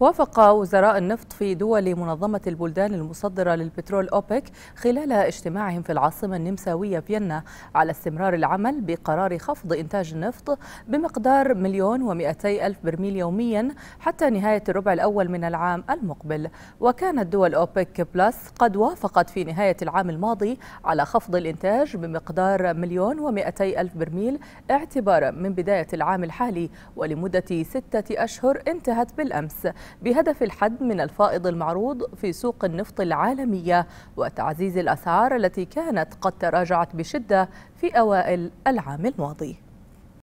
وافق وزراء النفط في دول منظمة البلدان المصدرة للبترول أوبك خلال اجتماعهم في العاصمة النمساوية فيينا على استمرار العمل بقرار خفض إنتاج النفط بمقدار مليون ومئتي ألف برميل يوميا حتى نهاية الربع الأول من العام المقبل وكانت دول أوبك بلس قد وافقت في نهاية العام الماضي على خفض الإنتاج بمقدار مليون ومئتي ألف برميل اعتبارا من بداية العام الحالي ولمدة ستة أشهر انتهت بالأمس بهدف الحد من الفائض المعروض في سوق النفط العالمية وتعزيز الأسعار التي كانت قد تراجعت بشدة في أوائل العام الماضي